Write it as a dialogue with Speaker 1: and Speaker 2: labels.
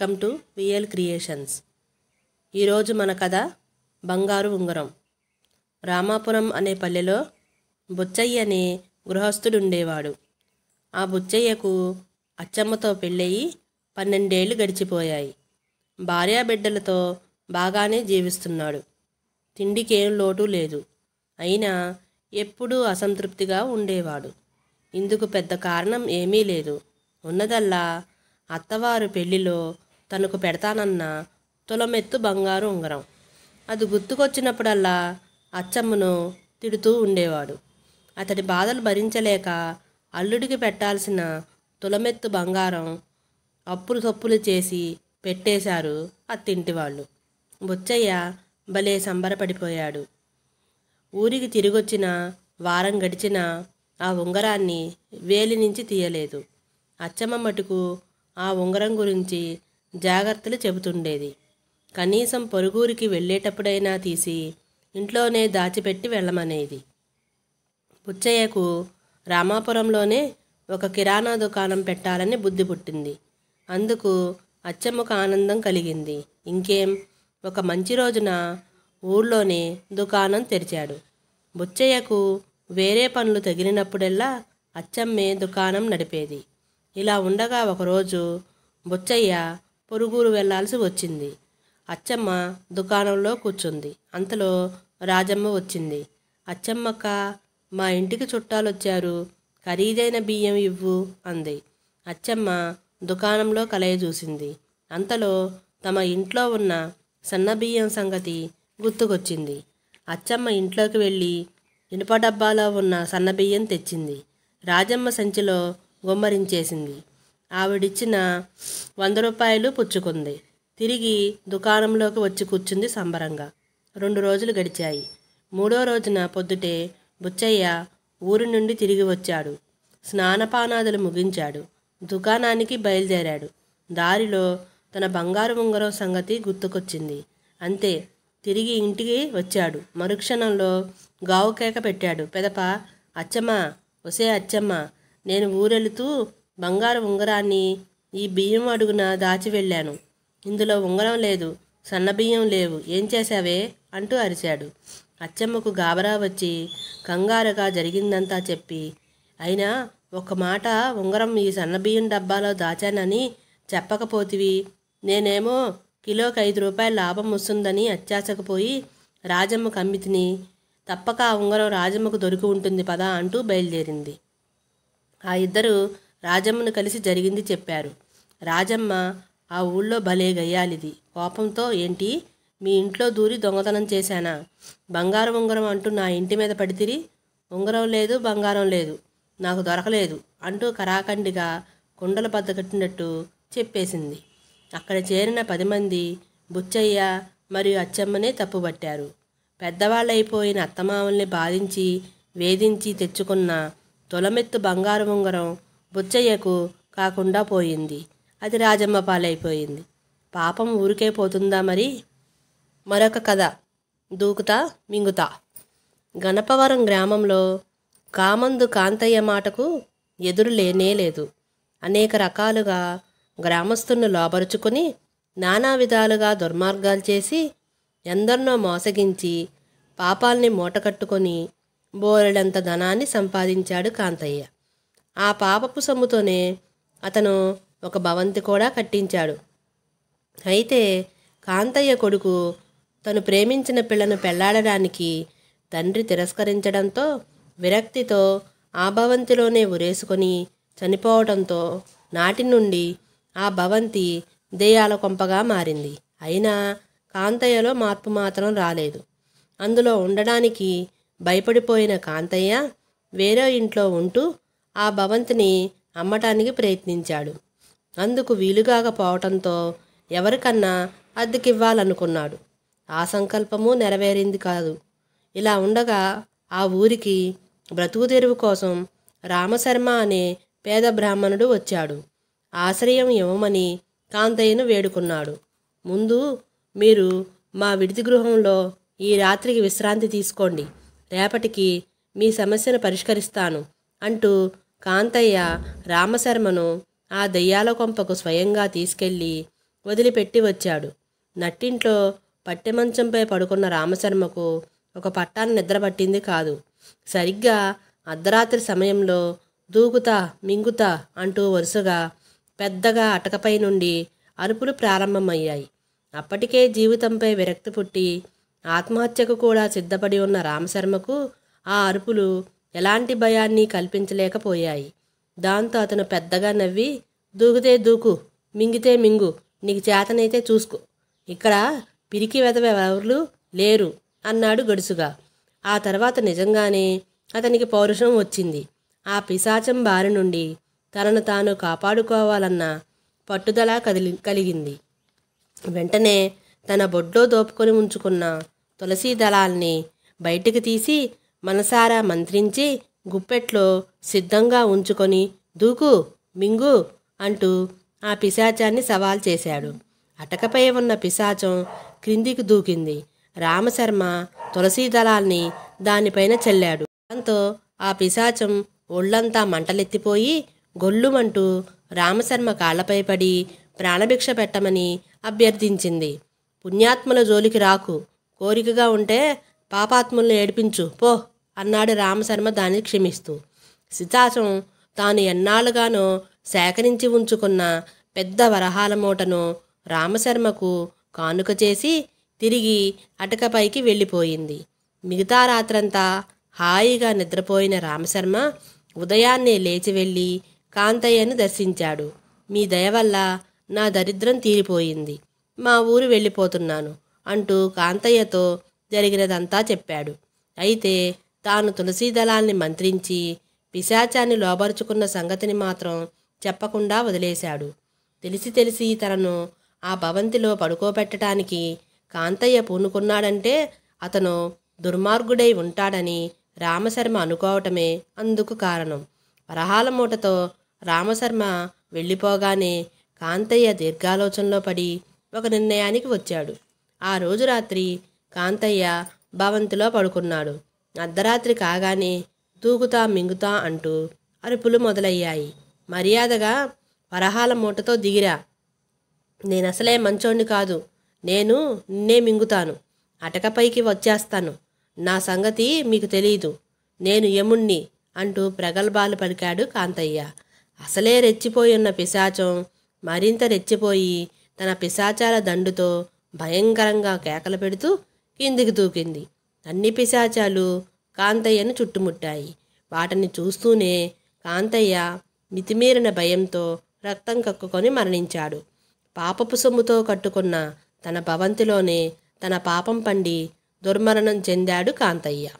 Speaker 1: welcome to VL creations ఈరోజు మన కథ బంగారు ఉంగరం రామాపురం అనే పల్లెలో బుచ్చయ్య అనే గృహస్థుడుండేవాడు ఆ బుచ్చయ్యకు అచ్చమ్మతో పెళ్ళయి పన్నెండేళ్లు గడిచిపోయాయి భార్యాబిడ్డలతో బాగానే జీవిస్తున్నాడు తిండికేం లోటు లేదు అయినా ఎప్పుడూ అసంతృప్తిగా ఉండేవాడు ఇందుకు పెద్ద కారణం ఏమీ లేదు ఉన్నదల్లా అత్తవారు పెళ్లిలో తనకు పెడతానన్న తులమెత్తు బంగారు ఉంగరం అది గుర్తుకొచ్చినప్పుడల్లా అచ్చమ్మను తిడుతూ ఉండేవాడు అతడి బాధలు భరించలేక అల్లుడికి పెట్టాల్సిన తులమెత్తు బంగారం అప్పులు తప్పులు చేసి పెట్టేశారు అత్తింటి వాళ్ళు బుచ్చయ్య భలే సంబరపడిపోయాడు ఊరికి తిరిగొచ్చిన వారం గడిచిన ఆ ఉంగరాన్ని వేలి నుంచి తీయలేదు అచ్చమ్మ మటుకు ఆ ఉంగరం గురించి జాగ్రత్తలు చెబుతుండేది కనీసం పొరుగురికి వెళ్ళేటప్పుడైనా తీసి ఇంట్లోనే దాచిపెట్టి వెళ్ళమనేది పుచ్చయ్యకు రామాపురంలోనే ఒక కిరాణా దుకాణం పెట్టాలని బుద్ధి పుట్టింది అందుకు అచ్చమ్మకు ఆనందం కలిగింది ఇంకేం ఒక మంచి రోజున ఊర్లోనే దుకాణం తెరిచాడు బుచ్చయ్యకు వేరే పనులు తగిలినప్పుడల్లా అచ్చమ్మే దుకాణం నడిపేది ఇలా ఉండగా ఒకరోజు బుచ్చయ్య పొరుగురు వెళ్లాల్సి వచ్చింది అచ్చమ్మ దుకాణంలో కూర్చుంది అంతలో రాజమ్మ వచ్చింది అచ్చమ్మక్క మా ఇంటికి చుట్టాలొచ్చారు ఖరీదైన బియ్యం ఇవ్వు అంది అచ్చమ్మ దుకాణంలో కలయ చూసింది అంతలో తమ ఇంట్లో ఉన్న సన్న బియ్యం సంగతి గుర్తుకొచ్చింది అచ్చమ్మ ఇంట్లోకి వెళ్ళి ఇనుప డబ్బాలో ఉన్న సన్న బియ్యం తెచ్చింది రాజమ్మ సంచిలో గుమ్మరించేసింది ఆవిడిచ్చిన వంద రూపాయలు పుచ్చుకుంది తిరిగి దుకాణంలోకి వచ్చి కూర్చుంది సంబరంగా రెండు రోజులు గడిచాయి మూడో రోజున పొద్దుటే బుచ్చయ్య ఊరి నుండి తిరిగి వచ్చాడు స్నానపానాదులు ముగించాడు దుకాణానికి బయలుదేరాడు దారిలో తన బంగారు ఉంగరం సంగతి గుర్తుకొచ్చింది అంతే తిరిగి ఇంటికి వచ్చాడు మరుక్షణంలో గావుకేక పెట్టాడు పెదప అచ్చమ్మ వసే అచ్చమ్మ నేను ఊరెళుతూ బంగారు ఉంగరాన్ని ఈ బియ్యం అడుగున దాచి వెళ్ళాను ఇందులో ఉంగరం లేదు సన్న బియ్యం లేవు ఏం చేశావే అంటూ అరిచాడు అచ్చమ్మకు గాబరా వచ్చి కంగారుగా జరిగిందంతా చెప్పి అయినా ఒక మాట ఉంగరం ఈ సన్న బియ్యం డబ్బాలో దాచానని చెప్పకపోతివి నేనేమో కిలోకి ఐదు రూపాయల లాభం వస్తుందని అత్యాశకపోయి రాజమ్మ కమ్మితిని తప్పక ఆ ఉంగరం రాజమ్మకు దొరికి ఉంటుంది పదా అంటూ బయలుదేరింది ఆ ఇద్దరు రాజమ్మను కలిసి జరిగింది చెప్పారు రాజమ్మ ఆ ఊళ్ళో భలే గయ్యాలిది కోపంతో ఏంటి మీ ఇంట్లో దూరి దొంగతనం చేశానా బంగారం ఉంగరం అంటూ నా ఇంటి మీద పడితిరి ఉంగరం లేదు బంగారం లేదు నాకు దొరకలేదు అంటూ కరాఖండిగా కుండలు బద్ద కట్టినట్టు చెప్పేసింది అక్కడ చేరిన పది మంది బుచ్చయ్య మరియు అచ్చమ్మనే తప్పుపట్టారు పెద్దవాళ్ళైపోయిన అత్తమామల్ని బాధించి వేధించి తెచ్చుకున్న తొలమెత్తు బంగారు ఉంగరం బుచ్చయ్యకు కాకుండా పోయింది అది రాజమ్మ పాలైపోయింది పాపం ఊరికే పోతుందా మరి మరొక కథ దూకుతా మింగుతా గణపవరం గ్రామంలో కామందు కాంతయ్య మాటకు ఎదురు లేనేలేదు అనేక రకాలుగా గ్రామస్తులను లోబరుచుకొని నానా విధాలుగా దుర్మార్గాలు చేసి ఎందరినో మోసగించి పాపాల్ని మూటకట్టుకొని బోరెడంత ధనాన్ని సంపాదించాడు కాంతయ్య ఆ పాపపు సొమ్ముతోనే అతను ఒక భవంతి కూడా కట్టించాడు అయితే కాంతయ్య కొడుకు తను ప్రేమించిన పిల్లను పెళ్లాడడానికి తండ్రి తిరస్కరించడంతో విరక్తితో ఆ భవంతిలోనే ఉరేసుకొని చనిపోవడంతో నాటి నుండి ఆ భవంతి దేయాల కొంపగా మారింది అయినా కాంతయ్యలో మార్పు మాత్రం రాలేదు అందులో ఉండడానికి భయపడిపోయిన కాంతయ్య వేరే ఇంట్లో ఉంటూ ఆ భవంతిని అమ్మటానికి ప్రయత్నించాడు అందుకు వీలుగాకపోవటంతో ఎవరికన్నా అద్దెకివ్వాలనుకున్నాడు ఆ సంకల్పము నెరవేరింది కాదు ఇలా ఉండగా ఆ ఊరికి బ్రతుకు తెరువు కోసం రామశర్మ అనే పేద బ్రాహ్మణుడు వచ్చాడు ఆశ్రయం ఇవ్వమని కాంతయ్యను వేడుకున్నాడు ముందు మీరు మా విడిది గృహంలో ఈ రాత్రికి విశ్రాంతి తీసుకోండి రేపటికి మీ సమస్యను పరిష్కరిస్తాను అంటూ కాంతయ్య రామశర్మను ఆ దెయ్యాల కొంపకు స్వయంగా తీసుకెళ్ళి వదిలిపెట్టి వచ్చాడు నట్టింట్లో పట్టెమంచంపై పడుకున్న రామశర్మకు ఒక పట్టాన్ని నిద్ర పట్టింది కాదు సరిగ్గా అర్ధరాత్రి సమయంలో దూకుతా మింగుతా అంటూ వరుసగా పెద్దగా అటకపై నుండి అరుపులు ప్రారంభమయ్యాయి అప్పటికే జీవితంపై విరక్తి పుట్టి ఆత్మహత్యకు కూడా సిద్ధపడి ఉన్న రామశర్మకు ఆ అరుపులు ఎలాంటి భయాన్ని కల్పించలేకపోయాయి దాంతో అతను పెద్దగా నవ్వి దూకితే దూకు మింగితే మింగు నీకు చేతనైతే చూసుకో ఇక్కడ పిరికి వెదవెవరు లేరు అన్నాడు గడుసుగా ఆ తర్వాత నిజంగానే అతనికి పౌరుషం వచ్చింది ఆ పిశాచం బారి నుండి తనను తాను కాపాడుకోవాలన్న పట్టుదల కదిలి కలిగింది వెంటనే తన బొడ్లో దోపుకొని ఉంచుకున్న తులసీ దళాల్ని బయటకు తీసి మనసారా మంత్రించి గుప్పెట్లో సిద్ధంగా ఉంచుకొని దూకు మింగు అంటూ ఆ పిశాచాన్ని సవాల్ చేశాడు అటకపై ఉన్న పిశాచం క్రిందికి దూకింది రామశర్మ తులసీ దళాల్ని దానిపైన చల్లాడు దాంతో ఆ పిశాచం ఒళ్ళంతా మంటలెత్తిపోయి గొల్లుమంటూ రామశర్మ కాళ్లపై పడి ప్రాణభిక్ష పెట్టమని అభ్యర్థించింది పుణ్యాత్మల జోలికి రాకు కోరికగా ఉంటే పాపాత్ముల్ని ఏడిపించు పో అన్నాడు రామశర్మ దాన్ని క్షమిస్తూ సితాసం తాను ఎన్నాళ్ళుగానో సేకరించి ఉంచుకున్న పెద్ద వరహాల మూటను రామశర్మకు కానుక చేసి తిరిగి అటకపైకి వెళ్ళిపోయింది మిగతా రాత్రంతా హాయిగా నిద్రపోయిన రామశర్మ ఉదయాన్నే లేచి వెళ్ళి కాంతయ్యను దర్శించాడు మీ దయ వల్ల నా దరిద్రం తీరిపోయింది మా ఊరు వెళ్ళిపోతున్నాను అంటూ కాంతయ్యతో జరిగినదంతా చెప్పాడు అయితే తాను తులసీదళాల్ని మంత్రించి పిశాచాన్ని లోబరుచుకున్న సంగతిని మాత్రం చెప్పకుండా వదిలేశాడు తెలిసి తెలిసి తనను ఆ భవంతిలో పడుకోబెట్టడానికి కాంతయ్య పూనుకున్నాడంటే అతను దుర్మార్గుడై ఉంటాడని రామశర్మ అనుకోవటమే అందుకు కారణం వరహాల మూటతో రామశర్మ వెళ్ళిపోగానే కాంతయ్య దీర్ఘాలోచనలో పడి ఒక నిర్ణయానికి వచ్చాడు ఆ రోజు రాత్రి కాంతయ్య భవంతిలో పడుకున్నాడు అర్ధరాత్రి కాగానే తూగుతా మింగుతా అంటూ అరుపులు మొదలయ్యాయి మర్యాదగా వరహాల మూటతో దిగిరా నేనసలే మంచోణ్ణి కాదు నేను నిన్నే మింగుతాను అటకపైకి వచ్చేస్తాను నా సంగతి మీకు తెలీదు నేను యముణ్ణి అంటూ ప్రగల్భాలు పలికాడు కాంతయ్య అసలే రెచ్చిపోయి ఉన్న పిశాచం మరింత రెచ్చిపోయి తన పిశాచాల దండుతో భయంకరంగా కేకలు పెడుతూ కిందికి దూకింది అన్ని పిశాచాలు కాంతయ్యను చుట్టుముట్టాయి వాటిని చూస్తూనే కాంతయ్య మితిమీరిన భయంతో రక్తం కక్కుకొని మరణించాడు పాపపు సొమ్ముతో కట్టుకున్న తన భవంతిలోనే తన పాపం పండి దుర్మరణం చెందాడు కాంతయ్య